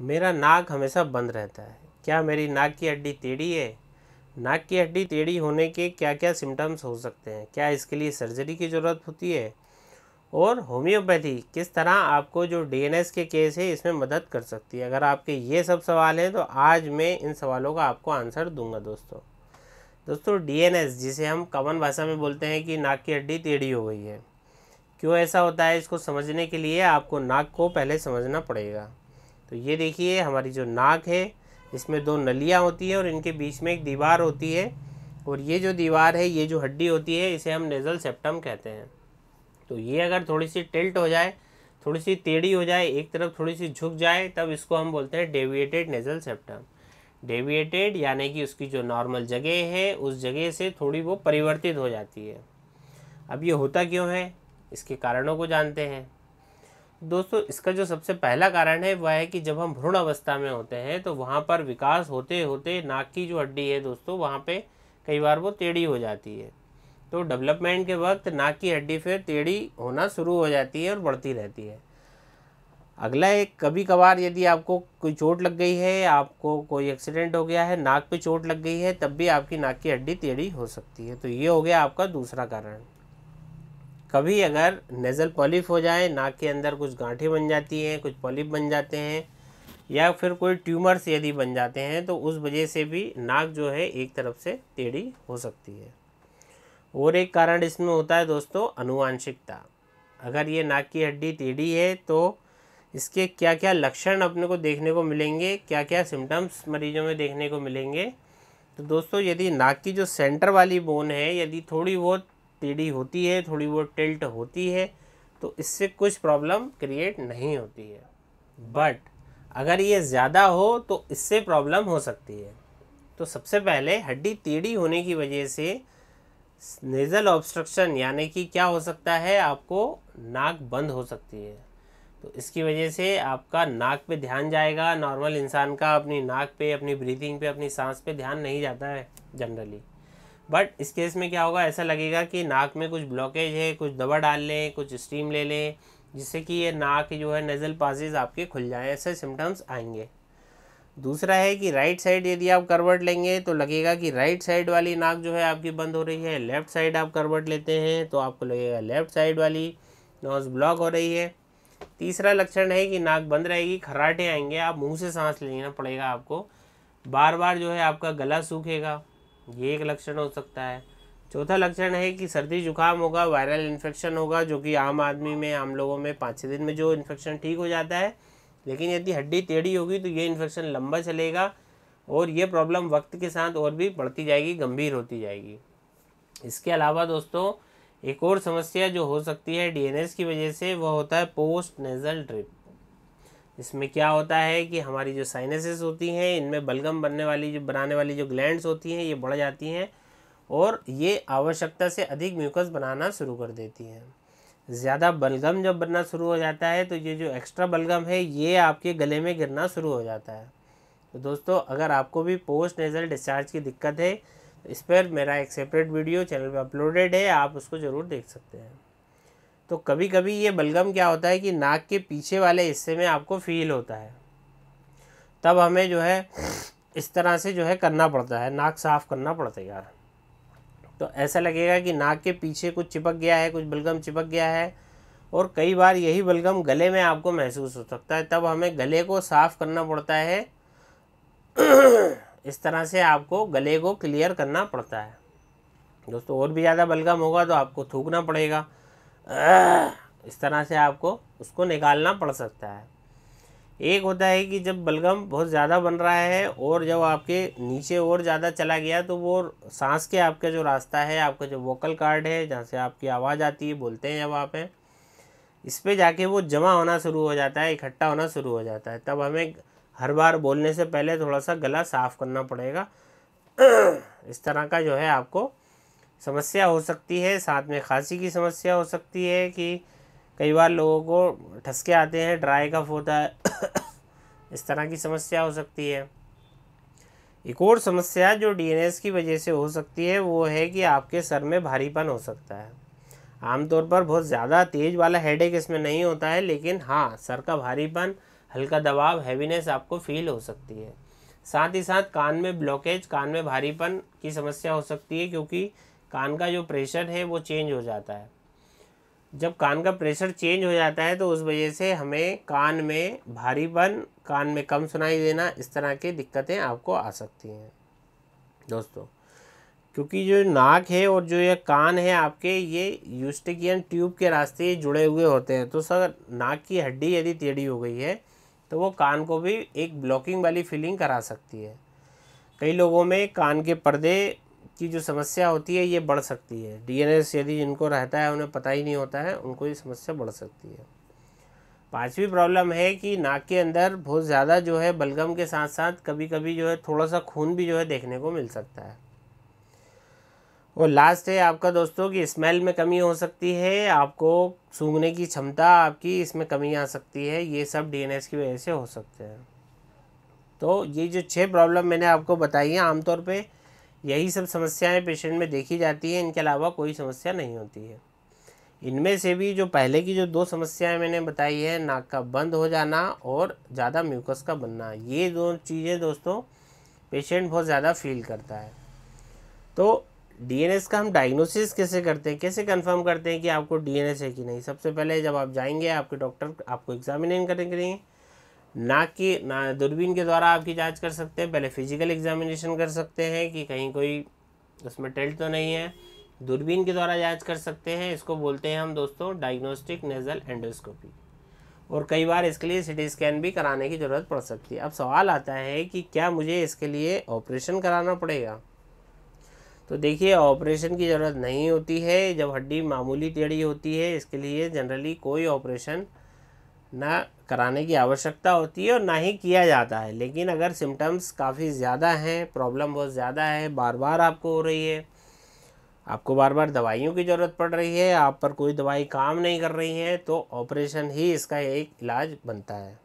मेरा नाक हमेशा बंद रहता है क्या मेरी नाक की हड्डी टेढ़ी है नाक की हड्डी टेढ़ी होने के क्या क्या सिम्टम्स हो सकते हैं क्या इसके लिए सर्जरी की ज़रूरत होती है और होम्योपैथी किस तरह आपको जो डी के केस है इसमें मदद कर सकती है अगर आपके ये सब सवाल हैं तो आज मैं इन सवालों का आपको आंसर दूंगा दोस्तों दोस्तों डी जिसे हम कॉमन भाषा में बोलते हैं कि नाक की हड्डी टेढ़ी हो गई है क्यों ऐसा होता है इसको समझने के लिए आपको नाक को पहले समझना पड़ेगा तो ये देखिए हमारी जो नाक है इसमें दो नलियाँ होती हैं और इनके बीच में एक दीवार होती है और ये जो दीवार है ये जो हड्डी होती है इसे हम नेज़ल सेप्टम कहते हैं तो ये अगर थोड़ी सी टिल्ट हो जाए थोड़ी सी टेढ़ी हो जाए एक तरफ थोड़ी सी झुक जाए तब इसको हम बोलते हैं डेविएटेड नेज़ल सेप्टम डेविएटेड यानी कि उसकी जो नॉर्मल जगह है उस जगह से थोड़ी वो परिवर्तित हो जाती है अब ये होता क्यों है इसके कारणों को जानते हैं दोस्तों इसका जो सबसे पहला कारण है वह है कि जब हम भ्रूण अवस्था में होते हैं तो वहाँ पर विकास होते होते नाक की जो हड्डी है दोस्तों वहाँ पे कई बार वो टेढ़ी हो जाती है तो डेवलपमेंट के वक्त नाक की हड्डी फिर टेढ़ी होना शुरू हो जाती है और बढ़ती रहती है अगला एक कभी कभार यदि आपको कोई चोट लग गई है आपको कोई एक्सीडेंट हो गया है नाक पर चोट लग गई है तब भी आपकी नाक की हड्डी टेढ़ी हो सकती है तो ये हो गया आपका दूसरा कारण कभी अगर नेज़ल पॉलिप हो जाए नाक के अंदर कुछ गांठें बन जाती हैं कुछ पॉलिप बन जाते हैं या फिर कोई ट्यूमर्स यदि बन जाते हैं तो उस वजह से भी नाक जो है एक तरफ से टेढ़ी हो सकती है और एक कारण इसमें होता है दोस्तों अनुवांशिकता अगर ये नाक की हड्डी टेढ़ी है तो इसके क्या क्या लक्षण अपने को देखने को मिलेंगे क्या क्या सिम्टम्स मरीजों में देखने को मिलेंगे तो दोस्तों यदि नाक की जो सेंटर वाली बोन है यदि थोड़ी बहुत टेढ़ी होती है थोड़ी बहुत टिल्ट होती है तो इससे कुछ प्रॉब्लम क्रिएट नहीं होती है बट अगर ये ज़्यादा हो तो इससे प्रॉब्लम हो सकती है तो सबसे पहले हड्डी टेढ़ी होने की वजह से नेज़ल ऑब्स्ट्रक्शन यानी कि क्या हो सकता है आपको नाक बंद हो सकती है तो इसकी वजह से आपका नाक पे ध्यान जाएगा नॉर्मल इंसान का अपनी नाक पे अपनी ब्रीथिंग पे अपनी सांस पे ध्यान नहीं जाता है जनरली बट इस केस में क्या होगा ऐसा लगेगा कि नाक में कुछ ब्लॉकेज है कुछ दवा डाल लें कुछ स्टीम ले लें जिससे कि ये नाक जो है नजल पासेज आपके खुल जाएँ ऐसे सिम्टम्स आएंगे दूसरा है कि राइट साइड यदि आप करवट लेंगे तो लगेगा कि राइट साइड वाली नाक जो है आपकी बंद हो रही है लेफ़्ट साइड आप करवट लेते हैं तो आपको लगेगा लेफ़्ट साइड वाली नोज ब्लॉक हो रही है तीसरा लक्षण है कि नाक बंद रहेगी खराटे आएंगे आप मुंह से सांस लेना पड़ेगा आपको बार बार जो है आपका गला सूखेगा ये एक लक्षण हो सकता है चौथा लक्षण है कि सर्दी जुकाम होगा वायरल इन्फेक्शन होगा जो कि आम आदमी में आम लोगों में पाँच छः दिन में जो इन्फेक्शन ठीक हो जाता है लेकिन यदि हड्डी टेढ़ी होगी तो ये इन्फेक्शन लंबा चलेगा और ये प्रॉब्लम वक्त के साथ और भी बढ़ती जाएगी गंभीर होती जाएगी इसके अलावा दोस्तों एक और समस्या जो हो सकती है डी की वजह से वह होता है पोस्ट नेज़ल ड्रिप इसमें क्या होता है कि हमारी जो साइनसेस होती हैं इनमें बलगम बनने वाली जो बनाने वाली जो ग्लैंड्स होती हैं ये बढ़ जाती हैं और ये आवश्यकता से अधिक म्यूकस बनाना शुरू कर देती हैं ज़्यादा बलगम जब बनना शुरू हो जाता है तो ये जो एक्स्ट्रा बलगम है ये आपके गले में गिरना शुरू हो जाता है तो दोस्तों अगर आपको भी पोस्ट नेज़ल डिस्चार्ज की दिक्कत है तो इस पर मेरा एक सेपरेट वीडियो चैनल पर अपलोडेड है आप उसको ज़रूर देख सकते हैं तो कभी कभी ये बलगम क्या होता है कि नाक के पीछे वाले हिस्से में आपको फील होता है तब हमें जो है इस तरह से जो है करना पड़ता है नाक साफ़ करना पड़ता है यार तो ऐसा लगेगा कि नाक के पीछे कुछ चिपक गया है कुछ बलगम चिपक गया है और कई बार यही बलगम गले में आपको महसूस हो सकता है तब हमें गले को साफ़ करना पड़ता है इस तरह से आपको गले को क्लियर करना पड़ता है दोस्तों और भी ज़्यादा बलगम होगा तो आपको थूकना पड़ेगा इस तरह से आपको उसको निकालना पड़ सकता है एक होता है कि जब बलगम बहुत ज़्यादा बन रहा है और जब आपके नीचे और ज़्यादा चला गया तो वो सांस के आपका जो रास्ता है आपका जो वोकल कार्ड है जहाँ से आपकी आवाज़ आती है बोलते हैं जब आप हैं इस पर जाके वो जमा होना शुरू हो जाता है इकट्ठा होना शुरू हो जाता है तब हमें हर बार बोलने से पहले थोड़ा सा गला साफ़ करना पड़ेगा इस तरह का जो है आपको समस्या हो सकती है साथ में खांसी की समस्या हो सकती है कि कई बार लोगों को ठसके आते हैं ड्राई कफ होता है इस तरह की समस्या हो सकती है एक और समस्या जो डीएनएस की वजह से हो सकती है वो है कि आपके सर में भारीपन हो सकता है आमतौर पर बहुत ज़्यादा तेज वाला हेडेक इसमें नहीं होता है लेकिन हाँ सर का भारीपन हल्का दबाव हैवीनेस आपको फील हो सकती है साथ ही साथ कान में ब्लॉकेज कान में भारीपन की समस्या हो सकती है क्योंकि कान का जो प्रेशर है वो चेंज हो जाता है जब कान का प्रेशर चेंज हो जाता है तो उस वजह से हमें कान में भारीपन कान में कम सुनाई देना इस तरह की दिक्कतें आपको आ सकती हैं दोस्तों क्योंकि जो नाक है और जो ये कान है आपके ये यूस्टिकियन ट्यूब के रास्ते जुड़े हुए होते हैं तो सर नाक की हड्डी यदि टेढ़ी हो गई है तो वो कान को भी एक ब्लॉकिंग वाली फीलिंग करा सकती है कई लोगों में कान के पर्दे की जो समस्या होती है ये बढ़ सकती है डीएनएस यदि जिनको रहता है उन्हें पता ही नहीं होता है उनको ये समस्या बढ़ सकती है पांचवी प्रॉब्लम है कि नाक के अंदर बहुत ज़्यादा जो है बलगम के साथ साथ कभी कभी जो है थोड़ा सा खून भी जो है देखने को मिल सकता है और लास्ट है आपका दोस्तों कि स्मेल में कमी हो सकती है आपको सूंघने की क्षमता आपकी इसमें कमी आ सकती है ये सब डीएनएस की वजह से हो सकते हैं तो ये जो छः प्रॉब्लम मैंने आपको बताई हैं आमतौर पर यही सब समस्याएं पेशेंट में देखी जाती हैं इनके अलावा कोई समस्या नहीं होती है इनमें से भी जो पहले की जो दो समस्याएं मैंने बताई है नाक का बंद हो जाना और ज़्यादा म्यूकस का बनना ये दो चीज़ें दोस्तों पेशेंट बहुत ज़्यादा फील करता है तो डीएनएस का हम डायग्नोसिस कैसे करते हैं कैसे कंफर्म करते हैं कि आपको डीएनएस है कि नहीं सबसे पहले जब आप जाएंगे आपके डॉक्टर आपको एग्जामिनेशन करेंगे नाक की ना दूरबीन के द्वारा आपकी जांच कर सकते हैं पहले फिजिकल एग्जामिनेशन कर सकते हैं कि कहीं कोई उसमें टेल्ट तो नहीं है दूरबीन के द्वारा जांच कर सकते हैं इसको बोलते हैं हम दोस्तों डायग्नोस्टिक नेजल एंडोस्कोपी और कई बार इसके लिए सिटी स्कैन भी कराने की ज़रूरत पड़ सकती है अब सवाल आता है कि क्या मुझे इसके लिए ऑपरेशन कराना पड़ेगा तो देखिए ऑपरेशन की ज़रूरत नहीं होती है जब हड्डी मामूली टेढ़ी होती है इसके लिए जनरली कोई ऑपरेशन ना कराने की आवश्यकता होती है और ना ही किया जाता है लेकिन अगर सिम्टम्स काफ़ी ज़्यादा हैं प्रॉब्लम बहुत ज़्यादा है बार बार आपको हो रही है आपको बार बार दवाइयों की ज़रूरत पड़ रही है आप पर कोई दवाई काम नहीं कर रही है तो ऑपरेशन ही इसका एक इलाज बनता है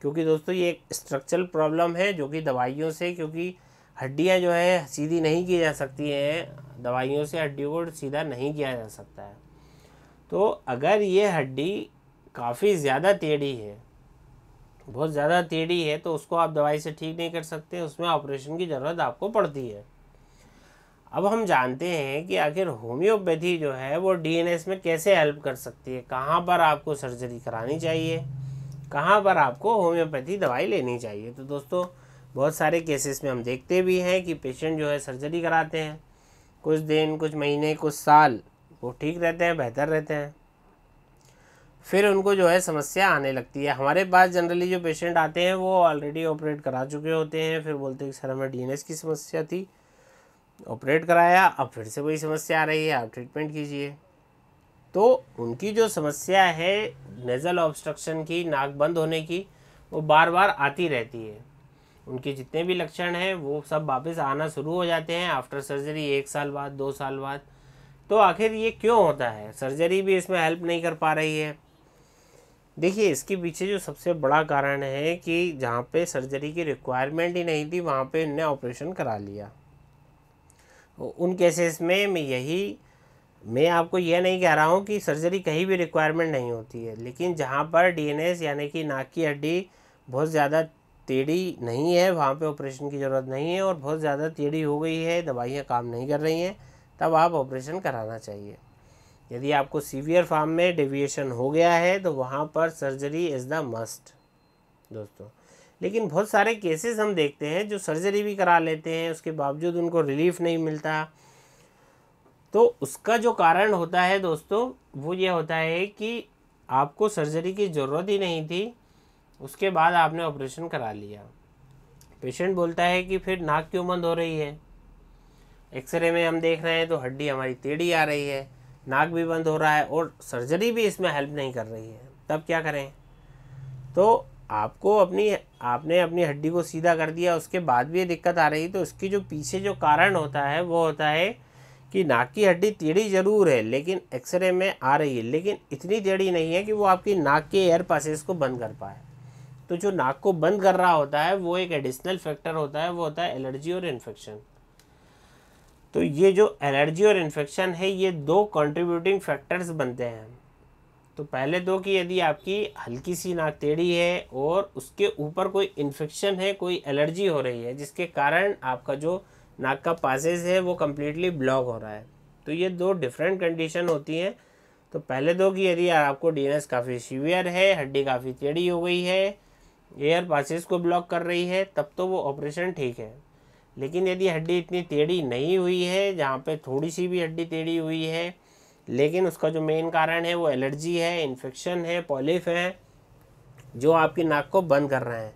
क्योंकि दोस्तों ये एक स्ट्रक्चरल प्रॉब्लम है जो कि दवाइयों से क्योंकि हड्डियाँ जो है सीधी नहीं की जा सकती हैं दवाइयों से हड्डियों को सीधा नहीं किया जा सकता है तो अगर ये हड्डी काफ़ी ज़्यादा टेढ़ी है बहुत ज़्यादा टेढ़ी है तो उसको आप दवाई से ठीक नहीं कर सकते उसमें ऑपरेशन की ज़रूरत आपको पड़ती है अब हम जानते हैं कि आखिर होम्योपैथी जो है वो डीएनएस में कैसे हेल्प कर सकती है कहाँ पर आपको सर्जरी करानी चाहिए कहाँ पर आपको होम्योपैथी दवाई लेनी चाहिए तो दोस्तों बहुत सारे केसेस में हम देखते भी हैं कि पेशेंट जो है सर्जरी कराते हैं कुछ दिन कुछ महीने कुछ साल वो ठीक रहते हैं बेहतर रहते हैं फिर उनको जो है समस्या आने लगती है हमारे पास जनरली जो पेशेंट आते हैं वो ऑलरेडी ऑपरेट करा चुके होते हैं फिर बोलते हैं कि सर हमें डीएनएस की समस्या थी ऑपरेट कराया अब फिर से वही समस्या आ रही है आप ट्रीटमेंट कीजिए तो उनकी जो समस्या है नेज़ल ऑब्स्ट्रक्शन की नाक बंद होने की वो बार बार आती रहती है उनके जितने भी लक्षण हैं वो सब वापस आना शुरू हो जाते हैं आफ्टर सर्जरी एक साल बाद दो साल बाद तो आखिर ये क्यों होता है सर्जरी भी इसमें हेल्प नहीं कर पा रही है देखिए इसके पीछे जो सबसे बड़ा कारण है कि जहाँ पे सर्जरी की रिक्वायरमेंट ही नहीं थी वहाँ पे इनने ऑपरेशन करा लिया तो उन केसेस में मैं यही मैं आपको यह नहीं कह रहा हूँ कि सर्जरी कहीं भी रिक्वायरमेंट नहीं होती है लेकिन जहाँ पर डीएनएस यानी कि नाक की हड्डी बहुत ज़्यादा टेढ़ी नहीं है वहाँ पर ऑपरेशन की ज़रूरत नहीं है और बहुत ज़्यादा टेढ़ी हो गई है दवाइयाँ काम नहीं कर रही हैं तब आप ऑपरेशन कराना चाहिए यदि आपको सीवियर फार्म में डेविएशन हो गया है तो वहाँ पर सर्जरी इज़ द मस्ट दोस्तों लेकिन बहुत सारे केसेस हम देखते हैं जो सर्जरी भी करा लेते हैं उसके बावजूद उनको रिलीफ नहीं मिलता तो उसका जो कारण होता है दोस्तों वो ये होता है कि आपको सर्जरी की ज़रूरत ही नहीं थी उसके बाद आपने ऑपरेशन करा लिया पेशेंट बोलता है कि फिर नाक क्यों बंद हो रही है एक्सरे में हम देख रहे हैं तो हड्डी हमारी टेढ़ी आ रही है नाक भी बंद हो रहा है और सर्जरी भी इसमें हेल्प नहीं कर रही है तब क्या करें तो आपको अपनी आपने अपनी हड्डी को सीधा कर दिया उसके बाद भी ये दिक्कत आ रही तो उसकी जो पीछे जो कारण होता है वो होता है कि नाक की हड्डी टेढ़ी ज़रूर है लेकिन एक्सरे में आ रही है लेकिन इतनी टेढ़ी नहीं है कि वो आपकी नाक के एयर पासिस को बंद कर पाए तो जो नाक को बंद कर रहा होता है वो एक एडिशनल फैक्टर होता है वो होता है एलर्जी और इन्फेक्शन तो ये जो एलर्जी और इन्फेक्शन है ये दो कंट्रीब्यूटिंग फैक्टर्स बनते हैं तो पहले दो कि यदि आपकी हल्की सी नाक टेढ़ी है और उसके ऊपर कोई इन्फेक्शन है कोई एलर्जी हो रही है जिसके कारण आपका जो नाक का पासेज है वो कम्प्लीटली ब्लॉक हो रहा है तो ये दो डिफरेंट कंडीशन होती हैं तो पहले दो कि यदि आपको डी काफ़ी सीवियर है हड्डी काफ़ी टेढ़ी हो गई है एयर पासेज को ब्लॉक कर रही है तब तो वो ऑपरेशन ठीक है लेकिन यदि हड्डी इतनी टेढ़ी नहीं हुई है जहाँ पे थोड़ी सी भी हड्डी टेढ़ी हुई है लेकिन उसका जो मेन कारण है वो एलर्जी है इन्फेक्शन है पॉलिफ है जो आपकी नाक को बंद कर रहे हैं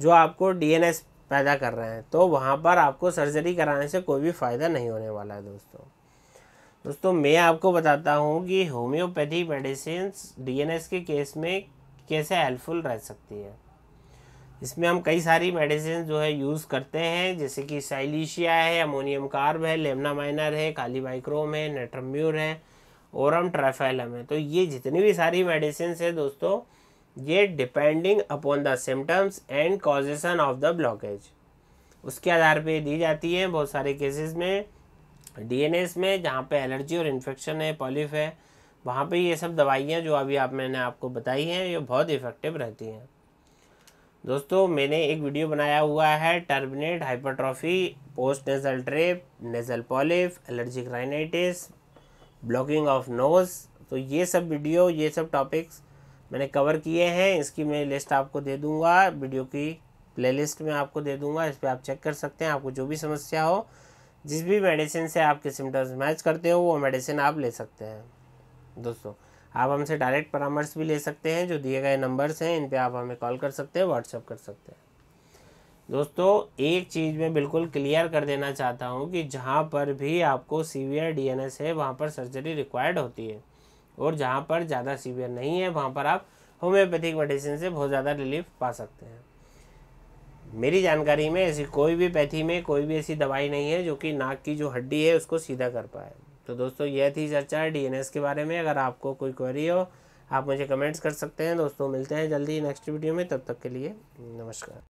जो आपको डीएनएस पैदा कर रहे हैं तो वहाँ पर आपको सर्जरी कराने से कोई भी फ़ायदा नहीं होने वाला है दोस्तों दोस्तों मैं आपको बताता हूँ कि होम्योपैथी मेडिसिन डी के केस में कैसे हेल्पफुल रह सकती है इसमें हम कई सारी मेडिसिन जो है यूज़ करते हैं जैसे कि साइलिशिया है अमोनियम कार्ब है लेमना माइनर है काली माइक्रोम है नेट्रम्यूर है ओरम ट्राफेलम है तो ये जितनी भी सारी मेडिसिन है दोस्तों ये depending upon the symptoms and congestion of the blockage उसके आधार पे दी जाती है बहुत सारे केसेस में डीएनएस में जहाँ पे एलर्जी और इन्फेक्शन है पॉलिफ है वहाँ पे ये सब दवाइयाँ जो अभी आप मैंने आपको बताई हैं ये बहुत इफ़ेक्टिव रहती हैं दोस्तों मैंने एक वीडियो बनाया हुआ है turbinate hypertrophy post nasal drip nasal polyp allergic rhinitis blocking of nose तो ये सब वीडियो ये सब टॉपिक्स मैंने कवर किए हैं इसकी मैं लिस्ट आपको दे दूंगा वीडियो की प्लेलिस्ट में आपको दे दूंगा इस पर आप चेक कर सकते हैं आपको जो भी समस्या हो जिस भी मेडिसिन से आपके सिम्टम्स मैच करते हो वो मेडिसिन आप ले सकते हैं दोस्तों आप हमसे डायरेक्ट परामर्श भी ले सकते हैं जो दिए गए नंबर्स हैं इन पर आप हमें कॉल कर सकते हैं व्हाट्सअप कर सकते हैं दोस्तों एक चीज़ मैं बिल्कुल क्लियर कर देना चाहता हूँ कि जहाँ पर भी आपको सीवियर डीएनएस है वहाँ पर सर्जरी रिक्वायर्ड होती है और जहाँ पर ज़्यादा सीवियर नहीं है वहाँ पर आप होम्योपैथिक मेडिसिन से बहुत ज़्यादा रिलीफ पा सकते हैं मेरी जानकारी में ऐसी कोई भी पैथी में कोई भी ऐसी दवाई नहीं है जो कि नाक की जो हड्डी है उसको सीधा कर पाए तो दोस्तों यह थी चर्चा डीएनएस के बारे में अगर आपको कोई क्वेरी हो आप मुझे कमेंट्स कर सकते हैं दोस्तों मिलते हैं जल्दी नेक्स्ट वीडियो में तब तक के लिए नमस्कार